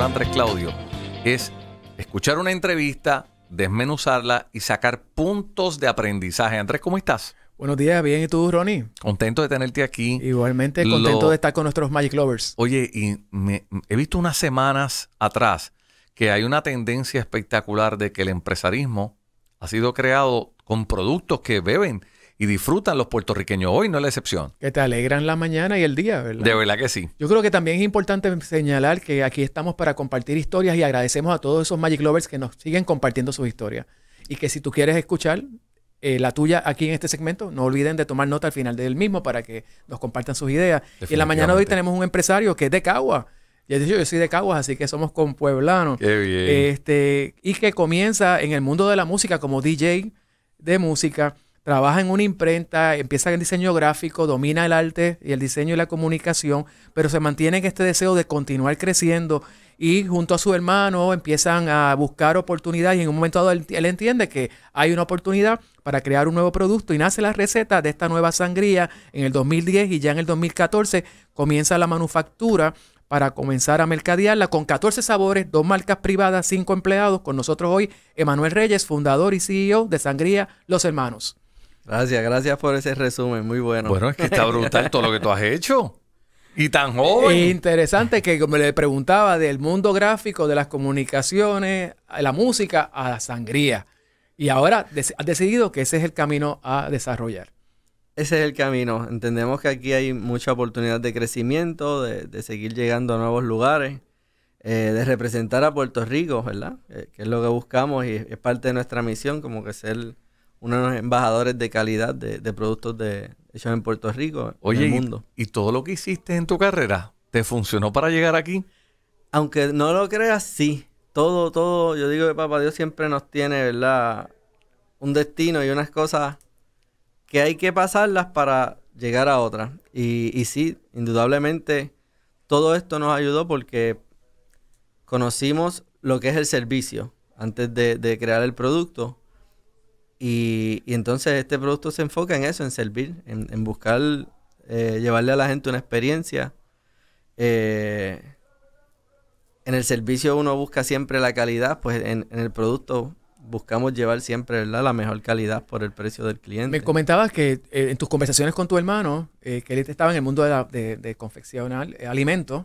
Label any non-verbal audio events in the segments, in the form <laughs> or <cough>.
Andrés Claudio es escuchar una entrevista, desmenuzarla y sacar puntos de aprendizaje. Andrés, ¿cómo estás? Buenos días, bien. ¿Y tú, Ronnie? Contento de tenerte aquí. Igualmente, contento de estar con nuestros Magic Lovers. Oye, y me, he visto unas semanas atrás que hay una tendencia espectacular de que el empresarismo ha sido creado con productos que beben y disfrutan los puertorriqueños. Hoy no es la excepción. Que te alegran la mañana y el día, ¿verdad? De verdad que sí. Yo creo que también es importante señalar que aquí estamos para compartir historias y agradecemos a todos esos Magic Lovers que nos siguen compartiendo sus historias. Y que si tú quieres escuchar eh, la tuya aquí en este segmento, no olviden de tomar nota al final del mismo para que nos compartan sus ideas. Y en la mañana de hoy tenemos un empresario que es de Cagua. Ya dicho, yo soy de Cagua así que somos con Qué Este, y que comienza en el mundo de la música como DJ de música trabaja en una imprenta, empieza en diseño gráfico, domina el arte y el diseño y la comunicación, pero se mantiene en este deseo de continuar creciendo y junto a su hermano empiezan a buscar oportunidades y en un momento dado él, entiende que hay una oportunidad para crear un nuevo producto y nace la receta de esta nueva sangría en el 2010 y ya en el 2014 comienza la manufactura para comenzar a mercadearla con 14 sabores, dos marcas privadas, cinco empleados. Con nosotros hoy, Emanuel Reyes, fundador y CEO de Sangría Los Hermanos. Gracias, gracias por ese resumen, muy bueno. Bueno, es que está brutal todo lo que tú has hecho. Y tan eh, joven. Y interesante que me le preguntaba del mundo gráfico, de las comunicaciones, la música, a la sangría. Y ahora has decidido que ese es el camino a desarrollar. Ese es el camino. Entendemos que aquí hay mucha oportunidad de crecimiento, de, seguir llegando a nuevos lugares, eh, de representar a Puerto Rico, ¿verdad? Eh, que es lo que buscamos y es parte de nuestra misión, como que ser uno de los embajadores de calidad de, productos de, hechos en Puerto Rico, Oye, en mundo. Y, todo lo que hiciste en tu carrera, ¿te funcionó para llegar aquí? Aunque no lo creas, sí. Todo, todo, yo digo que papá Dios siempre nos tiene, ¿verdad? Un destino y unas cosas que hay que pasarlas para llegar a otras. Y, y sí, indudablemente todo esto nos ayudó porque conocimos lo que es el servicio antes de crear el producto y, entonces este producto se enfoca en eso, en servir, en, buscar, eh, llevarle a la gente una experiencia. Eh, en el servicio uno busca siempre la calidad, pues en, el producto buscamos llevar siempre la mejor calidad por el precio del cliente. Me comentabas que eh, en tus conversaciones con tu hermano, que él estaba en el mundo de, la, de, de confeccionar alimentos,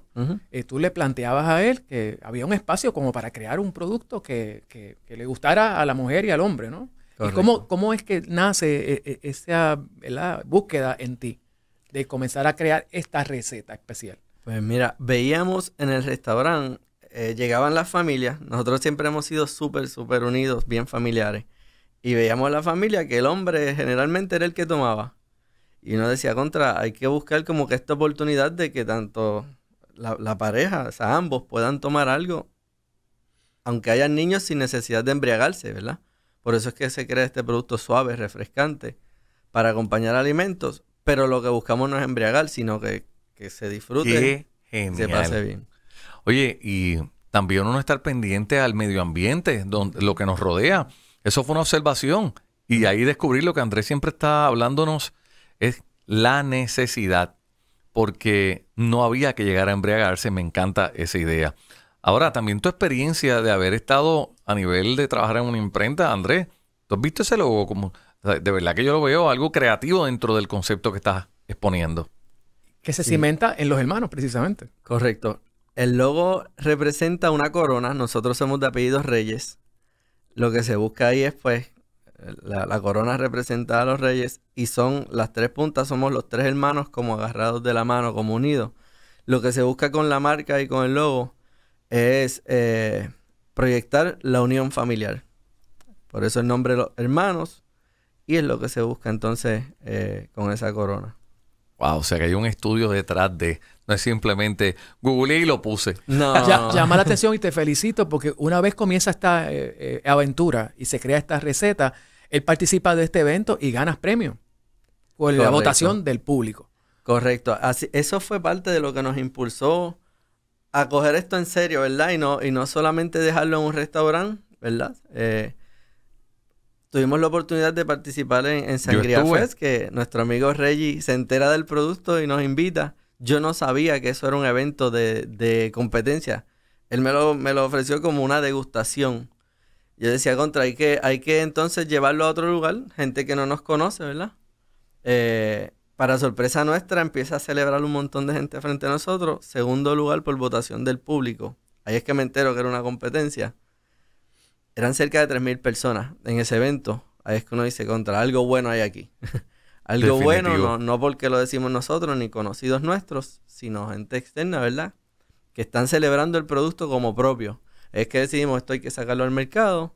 tú le planteabas a él que había un espacio como para crear un producto que, le gustara a la mujer y al hombre, ¿no? ¿Y cómo, cómo es que nace eh, eh, esa búsqueda en ti de comenzar a crear esta receta especial? Pues mira, veíamos en el restaurante, eh, llegaban las familias, nosotros siempre hemos sido súper, súper unidos, bien familiares, y veíamos a la familia que el hombre generalmente era el que tomaba. Y uno decía, contra, hay que buscar como que esta oportunidad de que tanto la, la pareja, o sea, ambos puedan tomar algo, aunque hayan niños sin necesidad de embriagarse, ¿verdad? Por eso es que se crea este producto suave, refrescante, para acompañar alimentos, pero lo que buscamos no es embriagar, sino que, se disfrute, y se pase bien. Oye, y también uno estar pendiente al medio ambiente, donde, lo que nos rodea. Eso fue una observación. Y ahí descubrí lo que Andrés siempre está hablándonos, es la necesidad, porque no había que llegar a embriagarse, me encanta esa idea. Ahora, también tu experiencia de haber estado a nivel de trabajar en una imprenta, Andrés, ¿tú has visto ese logo? Como, de verdad que yo lo veo algo creativo dentro del concepto que estás exponiendo. Que se cimenta en los hermanos, precisamente. Correcto. El logo representa una corona. Nosotros somos de apellidos reyes. Lo que se busca ahí es, pues, la, la, corona representa a los reyes y son las tres puntas, somos los tres hermanos como agarrados de la mano, como unidos. Lo que se busca con la marca y con el logo es eh, proyectar la unión familiar. Por eso el nombre de los hermanos y es lo que se busca entonces eh, con esa corona. Wow, o sea que hay un estudio detrás de. No es simplemente googleé y lo puse. No. <laughs> llama la atención y te felicito porque una vez comienza esta eh, aventura y se crea esta receta, él participa de este evento y ganas premio por la votación del público. Correcto. Así, eso fue parte de lo que nos impulsó a coger esto en serio, ¿verdad? Y no, y no solamente dejarlo en un restaurante, ¿verdad? Eh, tuvimos la oportunidad de participar en, en Sangría Fest, que nuestro amigo Reggie se entera del producto y nos invita. Yo no sabía que eso era un evento de, competencia. Él me lo, me lo ofreció como una degustación. Yo decía, contra, hay que, hay que entonces llevarlo a otro lugar, gente que no nos conoce, ¿verdad? Eh, para sorpresa nuestra, empieza a celebrar un montón de gente frente a nosotros. Segundo lugar por votación del público. Ahí es que me entero que era una competencia. Eran cerca de 3.000 personas en ese evento. Ahí es que uno dice, contra, algo bueno hay aquí. <laughs> algo bueno, no, no porque lo decimos nosotros ni conocidos nuestros, sino gente externa, ¿verdad? Que están celebrando el producto como propio. Es que decidimos, esto hay que sacarlo al mercado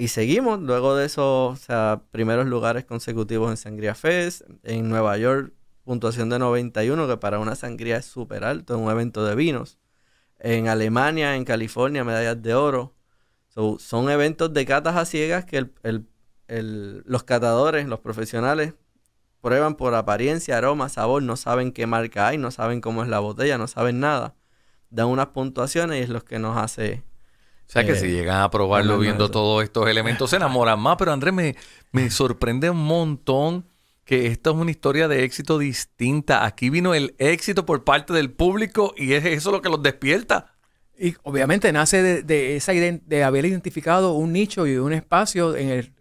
y seguimos luego de esos o sea, primeros lugares consecutivos en Sangría Fest, en Nueva York, puntuación de 91, que para una sangría es súper alto, en un evento de vinos. En Alemania, en California, medallas de oro. son eventos de catas a ciegas que los catadores, los profesionales, prueban por apariencia, aroma, sabor, no saben qué marca hay, no saben cómo es la botella, no saben nada. Dan unas puntuaciones y es lo que nos hace o sea que eh, si llegan a probarlo viendo todos estos elementos, se enamoran más. Pero Andrés, me, me sorprende un montón que esta es una historia de éxito distinta. Aquí vino el éxito por parte del público y es eso lo que los despierta. Y obviamente nace de, esa de haber identificado un nicho y un espacio en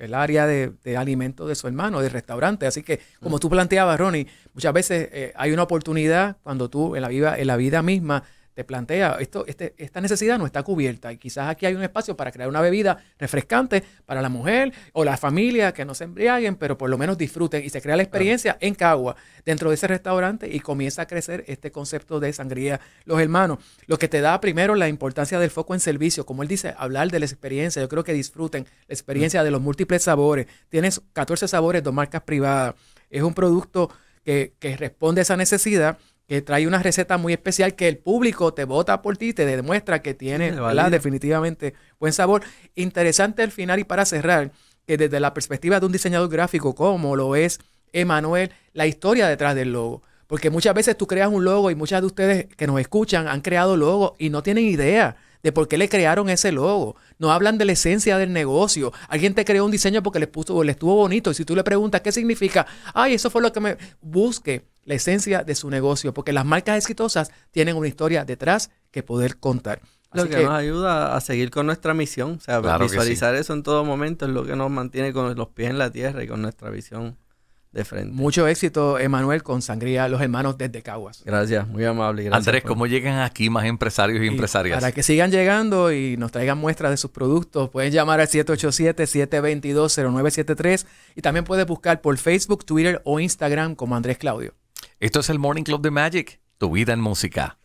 el, área de, de, alimentos de su hermano, de restaurante. Así que, como tú planteabas, Ronnie, muchas veces eh, hay una oportunidad cuando tú en la vida, en la vida misma te plantea, esto, este, esta necesidad no está cubierta y quizás aquí hay un espacio para crear una bebida refrescante para la mujer o la familia que no se embriaguen, pero por lo menos disfruten y se crea la experiencia en Cagua, dentro de ese restaurante y comienza a crecer este concepto de sangría los hermanos, lo que te da primero la importancia del foco en servicio, como él dice, hablar de la experiencia, yo creo que disfruten la experiencia de los múltiples sabores, tienes 14 sabores, dos marcas privadas, es un producto que, que responde a esa necesidad que trae una receta muy especial que el público te vota por ti, te demuestra que tiene definitivamente buen sabor. Interesante al final y para cerrar, que desde la perspectiva de un diseñador gráfico como lo es Emanuel, la historia detrás del logo. Porque muchas veces tú creas un logo y muchas de ustedes que nos escuchan han creado logos y no tienen idea de por qué le crearon ese logo. No hablan de la esencia del negocio. Alguien te creó un diseño porque le, puso, le estuvo bonito. Y si tú le preguntas qué significa, ay, eso fue lo que me busque la esencia de su negocio, porque las marcas exitosas tienen una historia detrás que poder contar. lo que, nos ayuda a seguir con nuestra misión, o sea, visualizar eso en todo momento es lo que nos mantiene con los pies en la tierra y con nuestra visión de frente. Mucho éxito, Emanuel, con Sangría, los hermanos desde Caguas. Gracias, muy amable. Andrés, ¿cómo llegan aquí más empresarios y, empresarias? Para que sigan llegando y nos traigan muestras de sus productos, pueden llamar al 787-722-0973 y también puedes buscar por Facebook, Twitter o Instagram como Andrés Claudio. Esto es el Morning Club de Magic, tu vida en música.